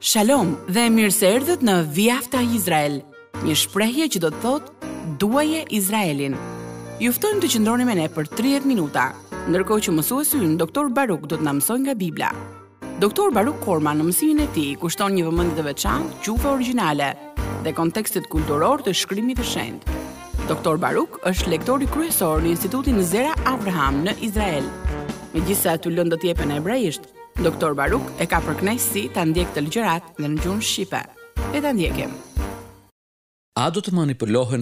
Shalom dhe mirë se erdhët në Viafta Izrael, një shprehje që do të thot duaje Izraelin. Juftojmë të qëndroni me ne për 30 minuta, nërko që mësuesi në doktor Baruk do të në mësojnë nga Biblia. Doktor Baruk Korma në mësimin e ti kushton një vëmëndit dhe veçanë, qufe originale dhe kontekstit kulturor të shkrimit të shendë. Doktor Baruk është lektori kryesor në Institutin Zera Abraham në Izrael. Me gjitha të lëndë të jepen e brejishtë, Doktor Baruk e ka për si të ndjek të lgjerat në në gjumë shqipe. E të ndjekim. A do të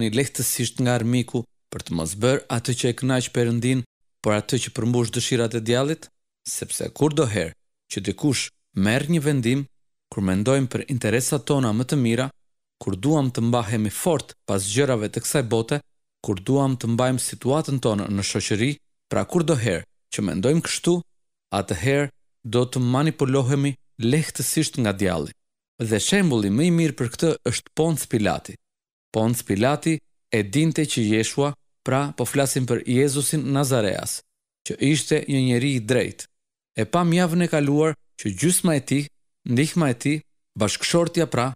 i lehtësisht nga armiku për të mos bërë atë që e knaq perëndin, por atë që përmbush dëshirat e djalit? Sepse kur do herë që dikush merr një vendim, kur mendojmë për interesat tona më të mira, kur duam të mbahemi fort pas gjërave të kësaj bote, kur duam të mbajmë situatën tonë në shoqëri, pra kur do herë që mendojmë kështu, atëherë do të manipulohemi lehtësisht nga djalli. Dhe shembulli më i mirë për këtë është Pontius Pilati. Pontius Pilati e dinte që Jeshua, pra po flasim për Jezusin Nazareas, që ishte një njeri i drejtë. E pa mjavën e kaluar që gjysma e tij, ndihma e tij, bashkëshortja pra,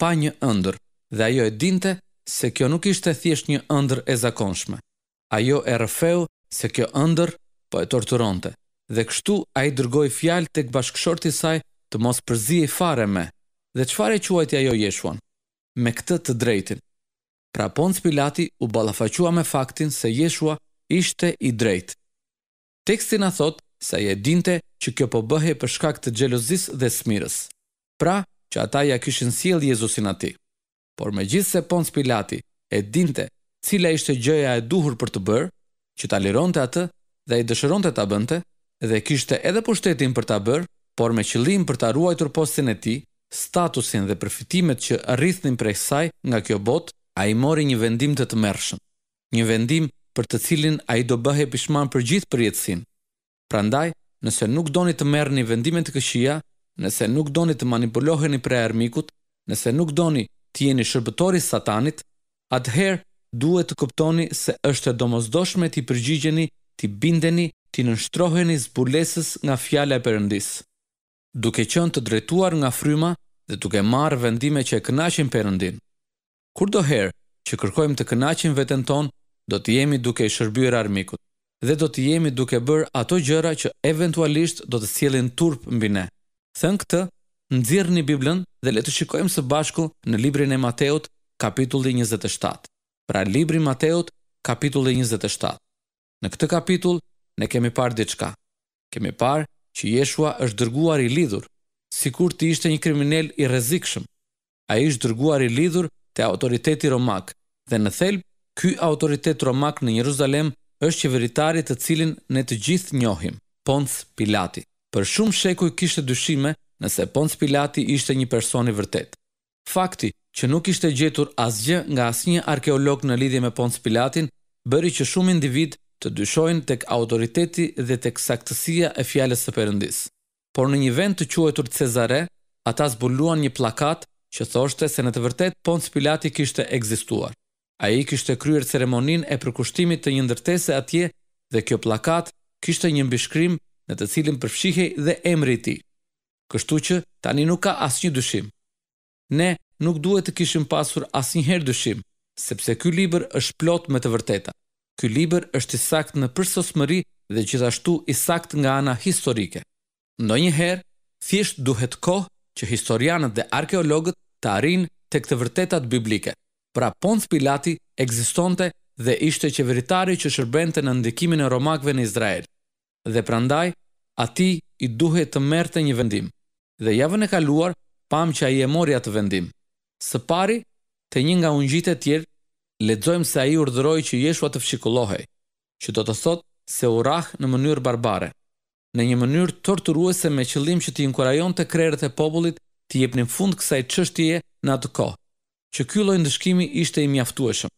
pa një ëndër. Dhe ajo e dinte se kjo nuk ishte thjesht një ëndër e zakonshme. Ajo e rrëfeu se kjo ëndër po e torturonte dhe kështu a i dërgoj fjalë të këbashkëshorti i saj të mos përzi e fare me, dhe qëfar e quajtë ajo jeshuan, me këtë të drejtin. Pra Pons Pilati u balafaqua me faktin se jeshua ishte i drejt. Tekstin a thot se e dinte që kjo po bëhe për shkak të gjelozis dhe smirës, pra që ata ja kishin siel Jezusin ati. Por me gjithë se Pons Pilati e dinte cila ishte gjëja e duhur për të bërë, që ta liron të atë dhe i dëshëron të ta bënte, dhe kishte edhe pushtetin për ta bërë, por me qëllim për ta ruajtur postin e tij, statusin dhe përfitimet që rrithnin prej saj nga kjo botë, ai mori një vendim të tmerrshëm, një vendim për të cilin ai do bëhej pishman për gjithë përjetësinë. Prandaj, nëse nuk doni të merrni vendime të këqija, nëse nuk doni të manipuloheni prej armikut, nëse nuk doni të jeni shërbëtor Satanit, atëherë duhet të kuptoni se është e domosdoshme të përgjigjeni, të bindeni ti nështroheni zbulesës nga fjale e përëndis. Duke qënë të drejtuar nga fryma dhe duke marë vendime që e kënaqin përëndin. Kur do herë që kërkojmë të kënashin veten ton, do të jemi duke i shërbyrë armikut dhe do të jemi duke bërë ato gjëra që eventualisht do të sjellin turp mbi ne. Thën këtë, nxirrni Biblën dhe le të shikojmë së bashku në librin e Mateut, kapitulli 27. Pra libri Mateut, kapitulli 27. Në këtë kapitull ne kemi parë diçka. Kemi parë që Jeshua është dërguar i lidhur, sikur të ishte një kriminal i rrezikshëm. Ai është dërguar i lidhur te autoriteti romak dhe në thelb ky autoritet romak në Jeruzalem është qeveritari të cilin ne të gjithë njohim, Pont Pilati. Për shumë shekuj kishte dyshime nëse Pont Pilati ishte një person i vërtetë. Fakti që nuk ishte gjetur asgjë nga asnjë arkeolog në lidhje me Pont Pilatin bëri që shumë individ të dyshojnë tek autoriteti dhe tek saktësia e fjalës së Perëndis. Por në një vend të quajtur Cezare, ata zbuluan një pllakat që thoshte se në të vërtetë Pont Pilati kishte ekzistuar. Ai kishte kryer ceremoninë e përkushtimit të një ndërtese atje dhe kjo pllakat kishte një mbishkrim në të cilin përfshihej dhe emri i tij. Kështu që tani nuk ka asnjë dyshim. Ne nuk duhet të kishim pasur asnjëherë dyshim, sepse ky libër është plot me të vërtetën. Ky libër është i sakt në përsosmëri dhe gjithashtu i sakt nga ana historike. Ndo njëherë, thjesht duhet kohë që historianët dhe arkeologët të arrinë të këtë vërtetat biblike. Pra Pont Pilati egzistonte dhe ishte qeveritari që shërbente në ndikimin e romakve në Izrael. Dhe prandaj, ati i duhet të merte një vendim. Dhe javën e kaluar, pam që a i e mori atë vendim. Së pari, të një nga ungjite e tjerë Ledzojmë se ai urdhëroi që Jeshua të fshikullohej, që do të thotë se u në mënyrë barbare, në një mënyrë torturuese me qëllim që të inkurajonte krerët e popullit të jepnin fund kësaj çështjeje në atë kohë, që ky lloj ndëshkimi ishte i mjaftueshëm.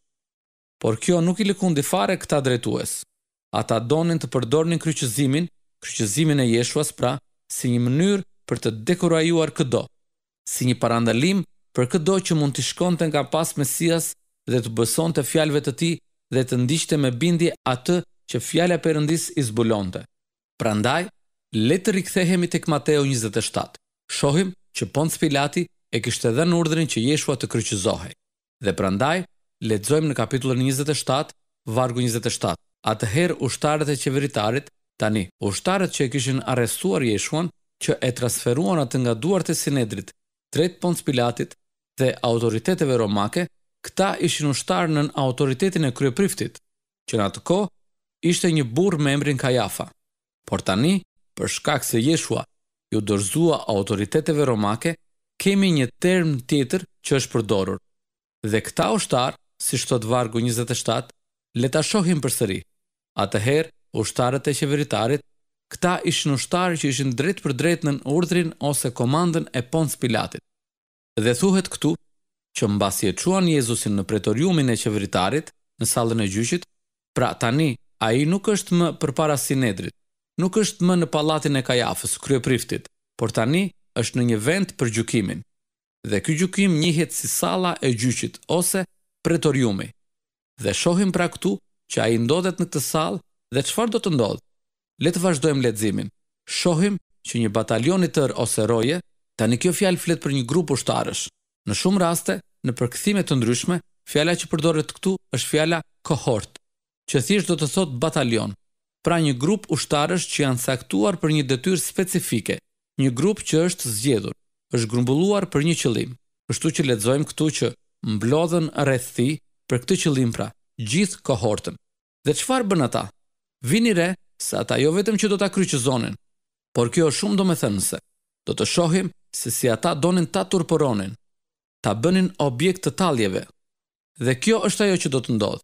Por kjo nuk i lëkund fare këta drejtues. Ata donin të përdornin kryqëzimin, kryqëzimin e Jeshuas pra, si një mënyrë për të dekorajuar këdo, si një parandalim për këdo që mund të shkonte nga pas Mesias dhe të bëson të fjalve të ti dhe të ndishte me bindi atë që fjala përëndis i zbulonte. Prandaj, letë të rikthehemi të këmateo 27. Shohim që Pons Pilati e kishtë edhe në urdrin që jeshua të kryqëzohej. Dhe prandaj, letëzojmë në kapitullën 27, vargu 27. Atëherë ushtarët e qeveritarit, tani, ushtarët që e kishin arrestuar jeshuan, që e transferuan atë nga duart e sinedrit, tretë Pons Pilatit dhe autoriteteve romake, këta ishin ushtar nën autoritetin e kryepriftit, që në atë kohë ishte një burr me emrin Kajafa. Por tani, për shkak se Jeshua ju dorzua autoriteteve romake, kemi një term tjetër që është përdorur. Dhe këta ushtar, si shtot vargu 27, le ta shohim përsëri. Atëherë, ushtarët e qeveritarit, këta ishin ushtarë që ishin drejt për drejt nën urdhrin ose komandën e Pont Pilatit. Dhe thuhet këtu që mbasi e quan Jezusin në pretoriumin e qeveritarit, në salën e gjyqit, pra tani, a i nuk është më për para sinedrit, nuk është më në palatin e kajafës, krye priftit, por tani është në një vend për gjukimin. Dhe kjo gjukim njëhet si sala e gjyqit, ose pretoriumi. Dhe shohim pra këtu që a i ndodhet në këtë sal dhe qëfar do të ndodhë. Letë vazhdojmë ledzimin. Shohim që një batalionit tërë ose roje, tani kjo fjalë flet për një grup ushtarësh. Në shumë raste, në përkthime të ndryshme, fjala që përdoret këtu është fjala kohort, që thjesht do të thot batalion, pra një grup ushtarësh që janë saktuar për një detyrë specifike, një grup që është zgjedhur, është grumbulluar për një qëllim. Kështu që lexojmë këtu që mblodhen rreth ti për këtë qëllim pra, gjithë kohortën. Dhe çfarë bën ata? Vini re se ata jo vetëm që do ta kryqëzonin, por kjo është shumë domethënëse. Do të shohim se si ata donin ta turpëronin ta bënin objekt të taljeve. Dhe kjo është ajo që do të ndodhë.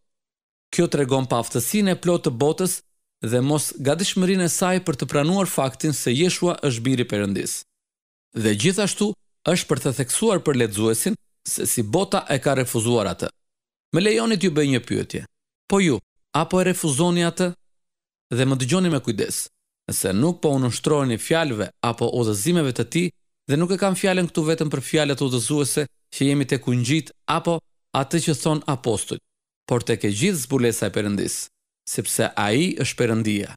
Kjo të regon pa e plotë të botës dhe mos ga e saj për të pranuar faktin se Jeshua është biri përëndis. Dhe gjithashtu është për të theksuar për ledzuesin se si bota e ka refuzuar atë. Me lejonit ju bëj një pyetje. po ju, apo e refuzoni atë? Dhe më dëgjoni me kujdes, nëse nuk po unë nështrojni fjalve apo odëzimeve të ti dhe nuk e kam fjalen këtu vetëm për fjalet odëzuese që jemi të kungjit apo atë që thon apostull, por të ke gjithë zbulesa e përëndis, sepse a i është përëndia.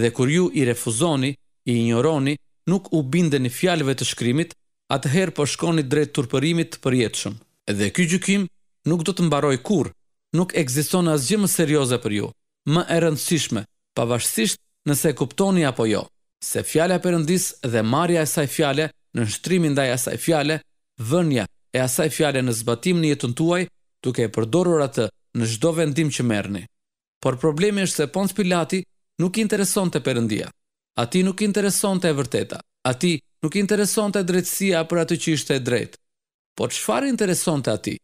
Dhe kur ju i refuzoni, i ignoroni, nuk u binde një fjallëve të shkrimit, atëherë po shkoni drejt turpërimit të përjetëshëm. Dhe ky gjykim nuk do të mbaroj kur, nuk egziston asgjë serioze për ju, më e rëndësishme, pavarësisht nëse kuptoni apo jo, se fjala e dhe marrja e saj fjale në shtrimin asaj fjale, vënja e asaj fjale në zbatim një jetën tuaj, duke e përdorur atë në shdo vendim që merni. Por problemi është se Pons Pilati nuk intereson të përëndia. A ti nuk intereson të e vërteta. A ti nuk intereson të e drejtsia për atë që ishte e drejt. Por që farë intereson të ati?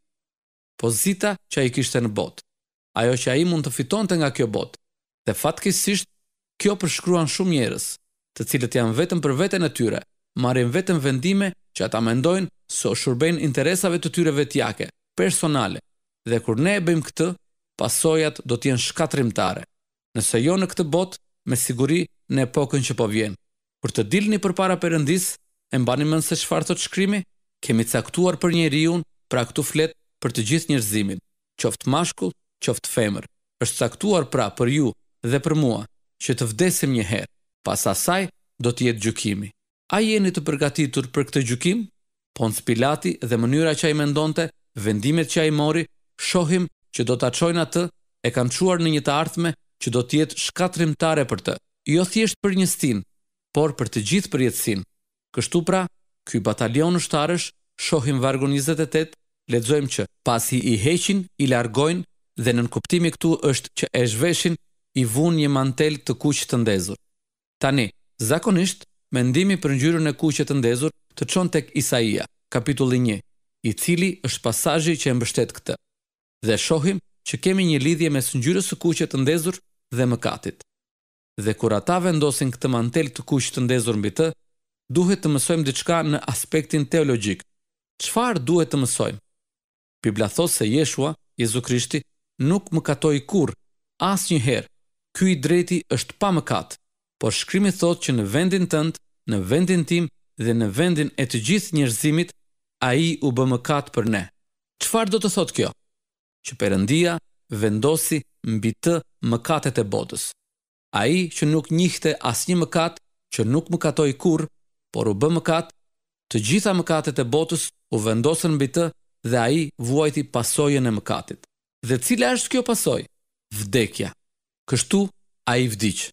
Po zita që a i kishte në bot. Ajo që a i mund të fiton të nga kjo bot. Dhe fatkisisht, kjo përshkruan shumë njerës, të cilët janë vetëm për vetën e tyre, marim vetëm vendime që ata mendojnë so shurben interesave të tyre vetjake, personale, dhe kur ne e bëjmë këtë, pasojat do të jenë shkatrimtare. Nëse jo në këtë botë, me siguri në epokën që po vjen. Për të dilni përpara Perëndis, e mbani mend se çfarë të shkrimi, kemi caktuar për njeriu, pra këtu flet për të gjithë njerëzimin, qoftë mashkull, qoftë femër. Është caktuar pra për ju dhe për mua që të vdesim një herë, pas asaj do të jetë gjykimi. A jeni të përgatitur për këtë gjykim? Pons Pilati dhe mënyra që ai mendonte, vendimet që ai mori, shohim që do ta çojnë atë e kanë quar në një të ardhme që do të jetë shkatrimtare për të. Jo thjesht për një stin, por për të gjithë përjetësin. Kështu pra, ky batalion ushtarësh shohim vargu 28, lexojmë që pasi i heqin, i largojnë dhe nën kuptimin këtu është që e zhveshin i vunë një mantel të kuqë të ndezur. Tani, zakonisht, mendimi për njërën e kuqë të ndezur të qonë tek Isaia, kapitulli 1, i cili është pasajji që e mbështet këtë, dhe shohim që kemi një lidhje me së njërës të kuqet të ndezur dhe mëkatit. Dhe kur ata vendosin këtë mantel të kuqet të ndezur mbi të, duhet të mësojmë diçka në aspektin teologjik. Çfarë duhet të mësojmë? Bibla thotë se Jeshua, Jezu Krishti, nuk mëkatoi kurr, asnjëherë. Ky i drejti është pa mëkat. Por shkrimi thotë që në vendin tënd, në vendin tim, dhe në vendin e të gjithë njerëzimit, a i u bë mëkat për ne. Qëfar do të thot kjo? Që përëndia vendosi mbi të mëkatet e botës. A i që nuk njihte asnjë mëkat, që nuk mëkatoj kur, por u bë mëkat, të gjitha mëkatet e botës u vendosën mbi të dhe a i vuajti pasojën e mëkatit. Dhe cila është kjo pasoj? Vdekja. Kështu, a i vdicë.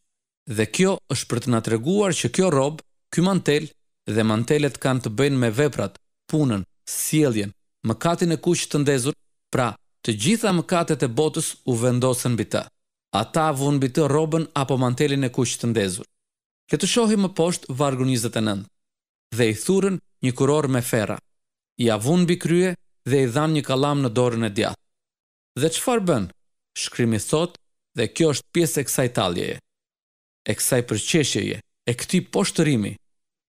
Dhe kjo është për të nga të reguar që kjo robë, ky mantel, dhe mantelet kanë të bëjnë me veprat, punën, sjelljen, mëkatin e kuq të ndezur, pra të gjitha mëkatet e botës u vendosën mbi të. Ata vun mbi të robën apo mantelin e kuq të ndezur. Le të shohim më poshtë vargun 29. Dhe i thurën një kuror me ferra. Ja vun mbi krye dhe i dhanë një kalam në dorën e djathtë. Dhe çfarë bën? Shkrimi sot dhe kjo është pjesë e kësaj talljeje. E kësaj përqeshjeje, e këtij poshtërimi,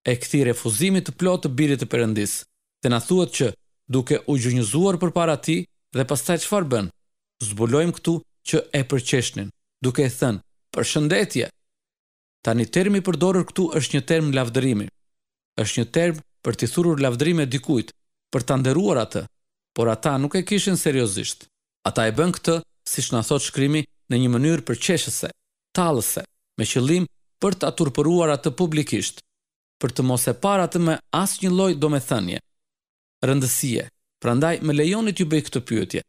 e këti refuzimit të plot të birit të përëndis, të në thuet që, duke u gjënjëzuar për para ti dhe pastaj që farë bënë, zbulojmë këtu që e përqeshnin, duke e thënë, për shëndetje. Ta një termi përdorër këtu është një term lavdërimi. është një term për t'i thurur lavdërimi e dikujt, për të nderuar atë, por ata nuk e kishin seriosisht. Ata e bën këtë, si shna thot shkrimi, në një mënyrë përqeshëse, talëse, me qëllim për të aturpëruar atë publikisht, për të mos e parë atë me asnjë lloj domethënie. Rëndësie. Prandaj më lejoni t'ju bëj këtë pyetje.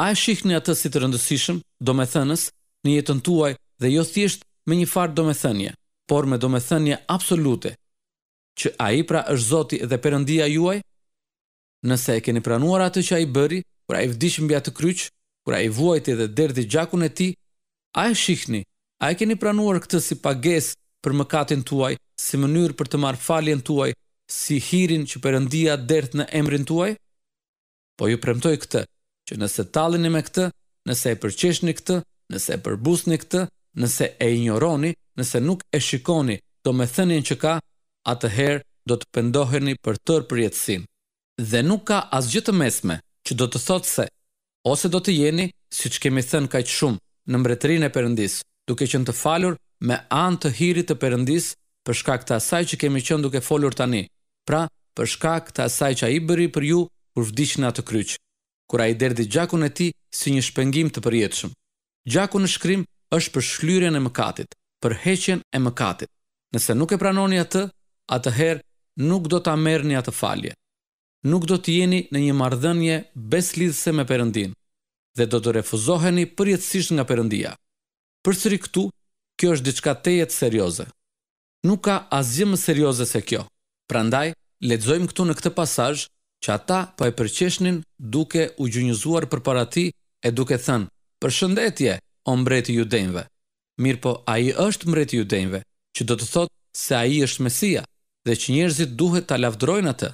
A e shihni atë si të rëndësishëm domethënës në jetën tuaj dhe jo thjesht me një farë domethënie, por me domethënie absolute, që ai pra është Zoti dhe Perëndia juaj? Nëse e keni pranuar atë që ai bëri, kur ai vdiq mbi atë kryq, kur ai vuajti dhe derdhi gjakun e tij, a e shihni? A e keni pranuar këtë si pagesë për mëkatin tuaj si mënyrë për të marrë faljen tuaj, si hirin që përëndia dërt në emrin tuaj? Po ju premtoj këtë, që nëse talin me këtë, nëse e përqeshni këtë, nëse e përbusni këtë, nëse e ignoroni, nëse nuk e shikoni do me thënin që ka, atëherë do të pëndoheni për tërë përjetësin. Dhe nuk ka asgjë të mesme që do të thotë se, ose do të jeni, si që kemi thënë kajtë shumë, në mbretërin e përëndis, duke që në të falur me anë të hirit të përëndis për shkak të asaj që kemi qenë duke folur tani. Pra, për shkak të asaj që ai bëri për ju kur vdiq në atë kryq, kur ai derdhi gjakun e tij si një shpengim të përjetshëm. Gjaku në shkrim është për shlyrien e mëkatit, për heqjen e mëkatit. Nëse nuk e pranoni atë, atëherë nuk do ta merrni atë falje. Nuk do të jeni në një marrëdhënie beslidhse me përëndin, dhe do të refuzoheni përjetësisht nga Perëndia. Përsëri këtu, kjo është diçka tejet serioze nuk ka asgjë më serioze se kjo. Prandaj, lexojmë këtu në këtë pasazh që ata po e përqeshnin duke u gjunjëzuar përpara ti e duke thënë: "Përshëndetje, o mbreti i Judenjve." Mirpo ai është mbreti i Judenjve, që do të thotë se ai është Mesia dhe që njerëzit duhet ta lavdrojnë atë.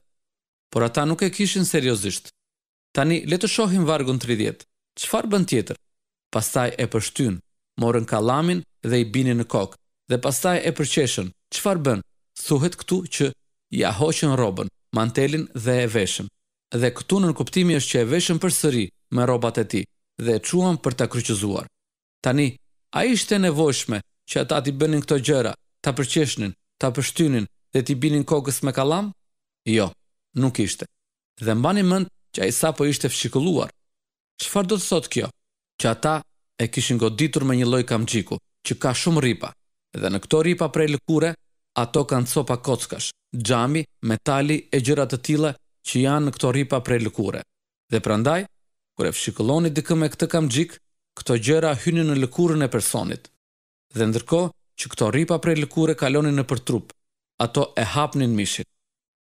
Por ata nuk e kishin seriozisht. Tani le të shohim vargun 30. Çfarë bën tjetër? Pastaj e përshtyn, morën kallamin dhe i binin në kokë dhe pastaj e përqeshën qëfar bën? Thuhet këtu që ja hoqën robën, mantelin dhe e veshën. Dhe këtu në kuptimi është që e veshën për sëri me robat e ti dhe e quam për të kryqëzuar. Tani, a ishte nevojshme që ata ti bënin këto gjëra, ta përqeshnin, ta përshtynin dhe ti binin kokës me kalam? Jo, nuk ishte. Dhe mbani mend që ai sapo ishte fshikulluar. Çfarë do të thotë kjo? Që ata e kishin goditur me një lloj kamxhiku që ka shumë ripa dhe në këto ripa prej lëkure, ato kanë copa kockash, gjami, metali e gjërat të tila që janë në këto ripa prej lëkure. Dhe prandaj, kër e fshikëlonit dikë me këtë kam gjik, këto gjëra hyni në lëkurën e personit. Dhe ndërko që këto ripa prej lëkure kaloni në për trup, ato e hapnin mishin.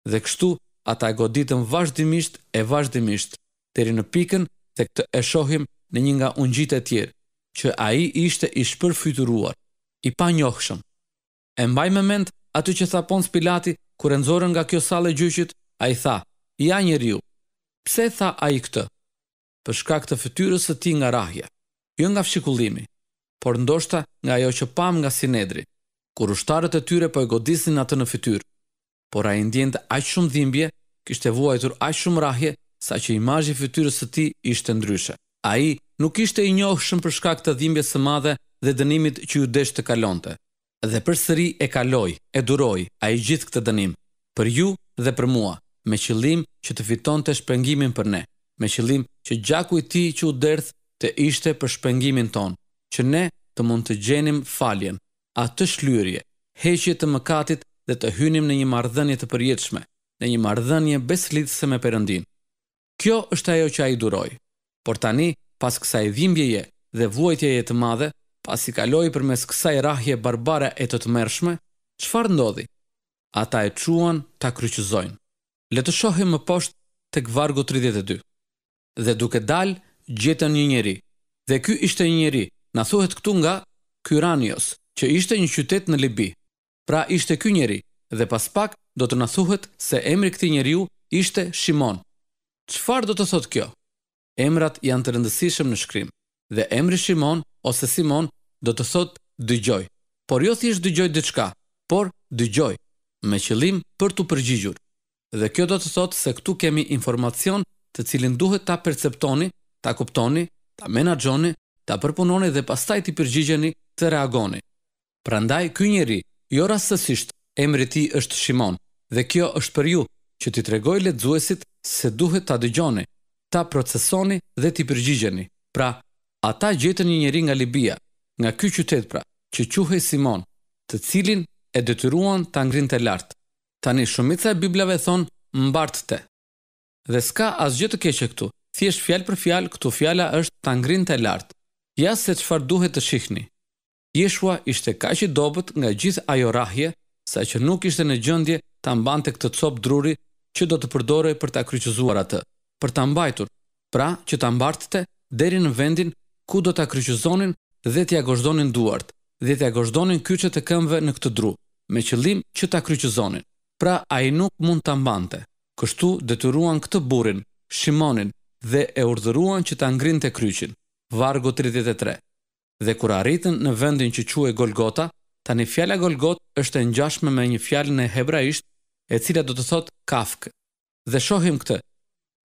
Dhe kështu, ata e goditën vazhdimisht e vazhdimisht, teri në pikën dhe këtë e shohim në një nga ungjit e tjerë, që a i ishte i shpërfyturuar i pa njohëshëm. E mbaj me mend aty që tha Pons Pilati, kur e nëzorën nga kjo sale gjyqit, a i tha, ja njeri ju, pse tha a i këtë? Për shka këtë fëtyrës të ti nga rahja, jo nga fshikullimi, por ndoshta nga jo që pam nga sinedri, kur ushtarët e tyre po e godisin atë në fëtyrë. Por a i ndjente aqë shumë dhimbje, kishte vuajtur aqë shumë rahje, sa që imajë i fëtyrës të ti ishte ndryshe. A i nuk ishte i njohë shumë për këtë dhimbje së madhe dhe dënimit që ju desh të kalonte. Dhe për sëri e kaloj, e duroj, a i gjithë këtë dënim, për ju dhe për mua, me qëllim që të fiton të shpengimin për ne, me qëllim që gjaku i ti që u derth të ishte për shpengimin ton, që ne të mund të gjenim faljen, a të shlyrje, heqje të mëkatit dhe të hynim në një mardhënje të përjetëshme, në një mardhënje beslitëse me përëndin. Kjo është ajo që a i duroj, por tani pas kësa i dhimbjeje dhe vuajtjeje të madhe, pasi kaloi për mes kësaj rahje barbare e të të çfarë qëfar ndodhi? Ata e quan ta kryqëzojnë. Le të shohim më poshtë të vargu 32. Dhe duke dal, gjetën një njeri. Dhe ky ishte një njeri, na thuhet këtu nga Kyranios, që ishte një qytet në Libi. Pra ishte ky njeri, dhe pas pak do të na thuhet se emri këti njeriu ishte Shimon. Qëfar do të thotë kjo? Emrat janë të rëndësishëm në shkrim, dhe emri Shimon ose Simon, do të thotë dëgjoj. Por jo thjesht dëgjoj diçka, por dëgjoj me qëllim për të përgjigjur. Dhe kjo do të thotë se këtu kemi informacion të cilin duhet ta perceptoni, ta kuptoni, ta menaxhoni, ta përpunoni dhe pastaj të përgjigjeni, të reagoni. Prandaj ky njeri, jo rastësisht, emri i tij është Simon dhe kjo është për ju që ti tregoj lexuesit se duhet ta dëgjoni, ta procesoni dhe ti përgjigjeni. Pra, Ata gjetën një njeri nga Libia, nga ky qytet pra, që quhej Simon, të cilin e detyruan ta ngrinte lart. Tani shumica e Biblave thon mbartte. Dhe s'ka asgjë të keq këtu. Thjesht fjalë për fjalë, këtu fjala është ta ngrinte lart. Ja se çfarë duhet të shihni. Jeshua ishte kaq i dobët nga gjithë ajo rrahje, saqë nuk ishte në gjendje ta mbante këtë cop druri që do të përdorej për ta kryqëzuar atë, për ta mbajtur, pra që ta mbartte deri në vendin ku do ta kryqëzonin dhe t'i agozhdonin duart, dhe t'i agozhdonin kyçet e këmbëve në këtë dru, me qëllim që ta kryqëzonin. Pra ai nuk mund ta mbante. Kështu detyruan këtë burrin, Shimonin, dhe e urdhëruan që ta ngrinte kryqin. Vargu 33. Dhe kur arritën në vendin që quhej Golgota, tani fjala Golgot është e ngjashme me një fjalë në hebraisht, e cila do të thotë kafk. Dhe shohim këtë.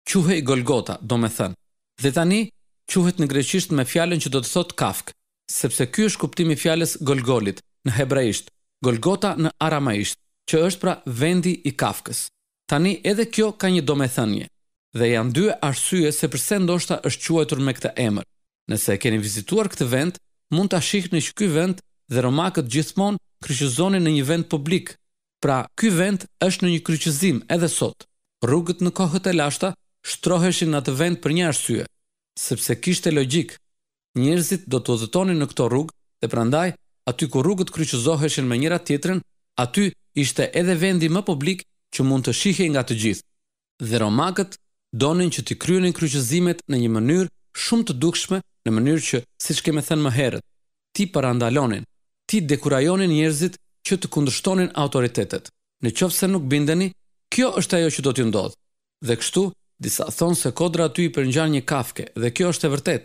Quhej Golgota, domethënë. Dhe tani quhet në greqisht me fjalën që do të thotë kafk, sepse ky është kuptimi i fjalës Golgolit në hebreisht, Golgota në aramaisht, që është pra vendi i kafkës. Tani edhe kjo ka një domethënie dhe janë dy arsye se pse ndoshta është quajtur me këtë emër. Nëse e keni vizituar këtë vend, mund ta shihni që ky vend dhe romakët gjithmonë kryqëzonin në një vend publik. Pra, ky vend është në një kryqëzim edhe sot. Rrugët në kohët e lashta shtroheshin në atë vend për një arsye, sepse kishte logjik. Njerëzit do të udhëtonin në këto rrugë dhe prandaj aty ku rrugët kryqëzoheshin me njëra tjetrën, aty ishte edhe vendi më publik që mund të shihej nga të gjithë. Dhe romakët donin që të kryenin kryqëzimet në një mënyrë shumë të dukshme, në mënyrë që, siç kemë thënë më herët, ti parandalonin, ti dekurajonin njerëzit që të kundërshtonin autoritetet. Nëse nuk bindeni, kjo është ajo që do t'ju ndodhë. Dhe kështu, Disa thonë se kodra aty i përngjan një kafke dhe kjo është e vërtet.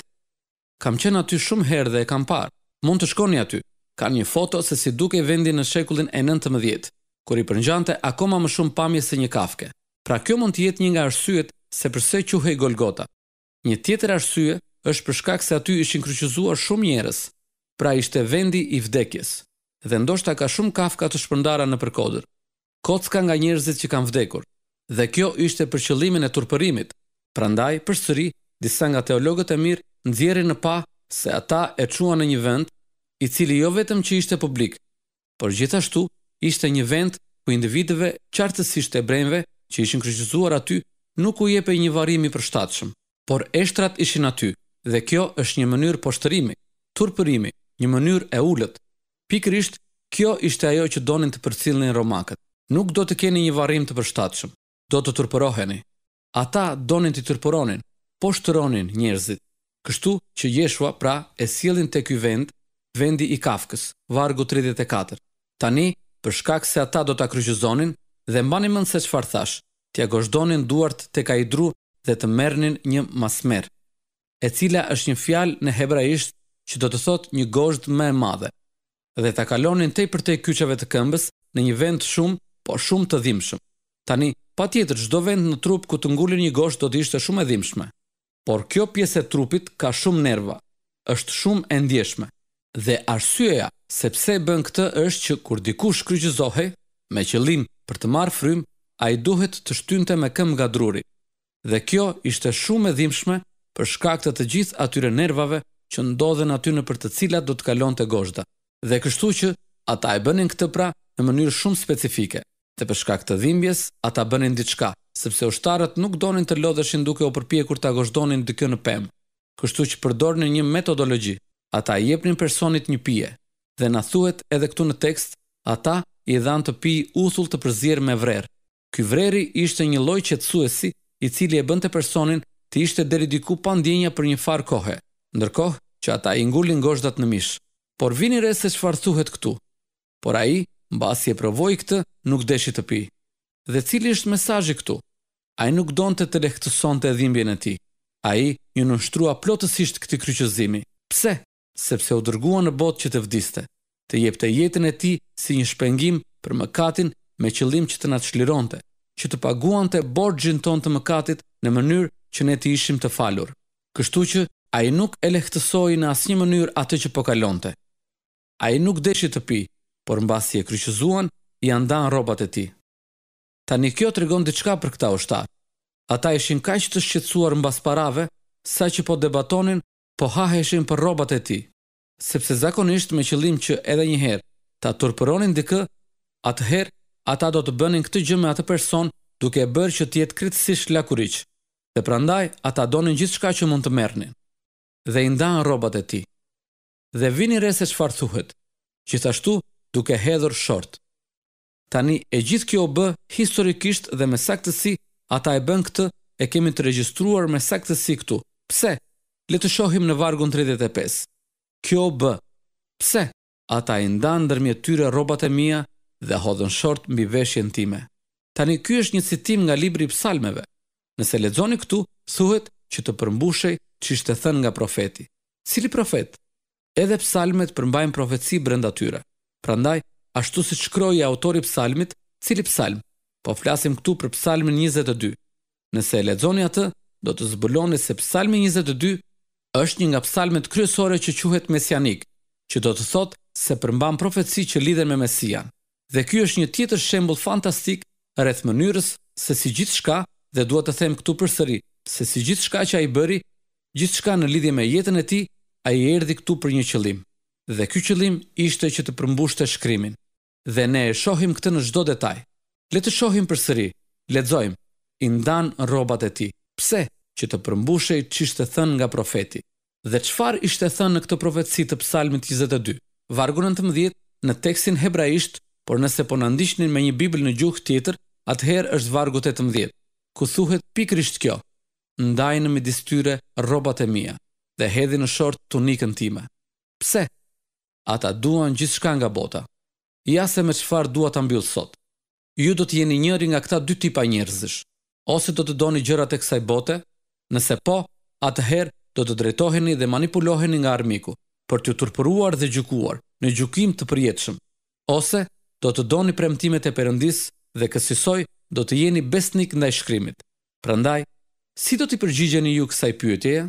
Kam qenë aty shumë herë dhe e kam parë. Mund të shkoni aty. Ka një foto se si duke vendi në shekullin e 19, kur i përngjante akoma më shumë pamje se një kafke. Pra kjo mund të jetë një nga arsyet se përse quhej Golgota. Një tjetër arsye është për shkak se aty ishin kryqëzuar shumë njerëz. Pra ishte vendi i vdekjes. Dhe ndoshta ka shumë kafka të shpërndara në përkodër. Kocka nga njerëzit që kanë vdekur dhe kjo ishte për qëllimin e turpërimit. Prandaj, për sëri, disa nga teologët e mirë nëzjeri në pa se ata e qua në një vend, i cili jo vetëm që ishte publik, por gjithashtu ishte një vend ku individëve qartësisht e brejnve që ishin kryqëzuar aty nuk u jepe një varimi për shtatëshëm, por eshtrat ishin aty dhe kjo është një mënyrë poshtërimi, turpërimi, një mënyrë e ullët. Pikrisht, kjo ishte ajo që donin të përcilnin romakët. Nuk do të keni një varim të përshtatëshëm do të tërpëroheni. Ata donin të tërpëronin, po shtëronin njerëzit. Kështu që jeshua pra e silin të kjë vend, vendi i kafkës, vargu 34. Tani, përshkak se ata do të kryqëzonin dhe mbani mënë se qëfar thash, tja ja duart të ka i dru dhe të mernin një masmer. E cila është një fjal në hebraisht që do të thot një gosht me e madhe. Dhe të kalonin të i i kyqeve të këmbës në një vend shumë, po shumë të dhimshëm. Tani, pa tjetër gjdo vend në trup ku të ngullin një gosht do të ishte shumë e dhimshme. Por kjo pjesë e trupit ka shumë nerva, është shumë e ndjeshme. Dhe arsyeja sepse bën këtë është që kur diku shkryqëzohe, me qëllim për të marë frym, a i duhet të shtynte me këm nga druri. Dhe kjo ishte shumë e dhimshme për shkak të të gjithë atyre nervave që ndodhen aty në për të cilat do të kalon të goshta. Dhe kështu që ata e bënin këtë pra në mënyrë shumë specifike dhe për shkak të dhimbjes, ata bënin diçka, sepse ushtarët nuk donin të lodheshin duke u përpjekur ta gozhdonin dikë në pemë. Kështu që përdornin një metodologji. Ata i jepnin personit një pije dhe na thuhet edhe këtu në tekst, ata i dhan të pi uthull të përzier me vrerë. Ky vreri ishte një lloj qetësuesi i cili e bënte personin të ishte deri diku pa ndjenja për një far kohë, ndërkohë që ata i ngulin gozhdat në mish. Por vini re se çfarë thuhet këtu. Por ai mbasi e provoj këtë, nuk deshi të pi. Dhe cili është mesajë këtu? A i nuk donë të të lehtëson të e ti. A i një nështrua plotësisht këti kryqëzimi. Pse? Sepse u dërgua në botë që të vdiste, të jepte të jetën e ti si një shpengim për mëkatin me qëllim që të na të që të paguan të borgjën ton të mëkatit në mënyrë që ne të ishim të falur. Kështu që a i nuk e lehtësoj në asnjë mënyrë atë që po kalonte. Ai nuk deshi të pi, por mbasi e kryqëzuan, i andan robat e ti. Ta një kjo të regon diçka për këta ushtar. Ata ishin ka që të shqetsuar mbas parave, sa që po debatonin, po haheshin për robat e ti. Sepse zakonisht me qëllim që edhe njëherë ta turpëronin dikë, atëherë ata do të bënin këtë gjë me atë person duke e bërë që tjetë kritësisht lakuriqë dhe prandaj ata donin gjithë shka që mund të merni, dhe i ndanë robat e ti. Dhe vini re se thuhet, gjithashtu duke hedhur short. Tani e gjithë kjo bë historikisht dhe me saktësi ata e bën këtë e kemi të regjistruar me saktësi këtu. Pse? Le të shohim në vargun 35. Kjo bë. Pse? Ata i ndanë ndërmjet tyre rrobat e mia dhe hodhën short mbi veshjen time. Tani ky është një citim nga libri i psalmeve. Nëse lexoni këtu, thuhet që të përmbushej ç'ishte thënë nga profeti. Cili profet? Edhe psalmet përmbajnë profeci brenda tyre. Prandaj, ashtu si shkroi autori i psalmit, cili psalm? Po flasim këtu për psalmin 22. Nëse e lexoni atë, do të zbuloni se psalmi 22 është një nga psalmet kryesore që quhet mesianik, që do të thotë se përmban profetësi që lidhen me Mesian. Dhe ky është një tjetër shembull fantastik rreth mënyrës se si gjithçka, dhe duhet të them këtu përsëri, se si gjithçka që ai bëri, gjithçka në lidhje me jetën e tij, ai erdhi këtu për një qëllim dhe ky qëllim ishte që të përmbushte shkrimin. Dhe ne e shohim këtë në çdo detaj. Le të shohim përsëri. Lexojmë: I ndan rrobat e tij. Pse? Që të përmbushej çish të thënë nga profeti. Dhe çfarë ishte thënë në këtë profetësi të Psalmit 22? Vargu 19 në tekstin hebraisht, por nëse po na ndiqni me një Bibël në gjuhë tjetër, atëherë është vargu 18, ku thuhet pikrisht kjo: Ndajnë me distyre rrobat e mia dhe hedhin në short tunikën time. Pse? ata duan gjithë shka nga bota. Ja se me qëfar duat të mbyllë sot. Ju do të jeni njëri nga këta dy tipa njërzish, ose do të doni gjërat e kësaj bote, nëse po, atëherë do të drejtoheni dhe manipuloheni nga armiku, për të tërpëruar dhe gjukuar në gjukim të përjetëshëm, ose do të doni premtimet e përëndis dhe kësisoj do të jeni besnik nga i shkrimit. Prandaj, si do të përgjigjeni ju kësaj pyetjeja?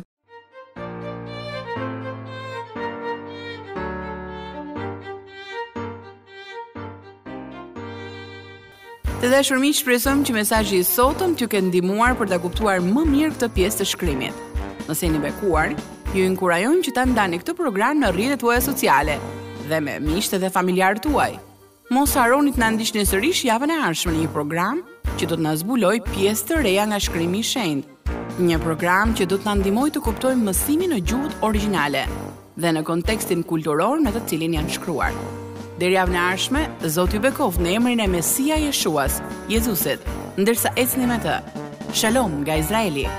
Të dashur miq, shpresojmë që mesazhi i sotëm t'ju ketë ndihmuar për ta kuptuar më mirë këtë pjesë të shkrimit. Nëse jeni bekuar, ju inkurajojmë që ta ndani këtë program në rrjetet tuaja sociale dhe me miqtë dhe familjarët tuaj. Mos harroni të na ndiqni sërish javën e ardhshme në një program që do të na zbuloj pjesë të reja nga shkrimi i shenjtë. Një program që do të na ndihmojë të kuptojmë mësimin në gjuhën origjinale dhe në kontekstin kulturor në të cilin janë shkruar. Deri javën e ardhshme, Zoti ju bekoft në emrin e Mesias Jeshuas, Jezusit, ndërsa ecni me të. Shalom nga Izraeli.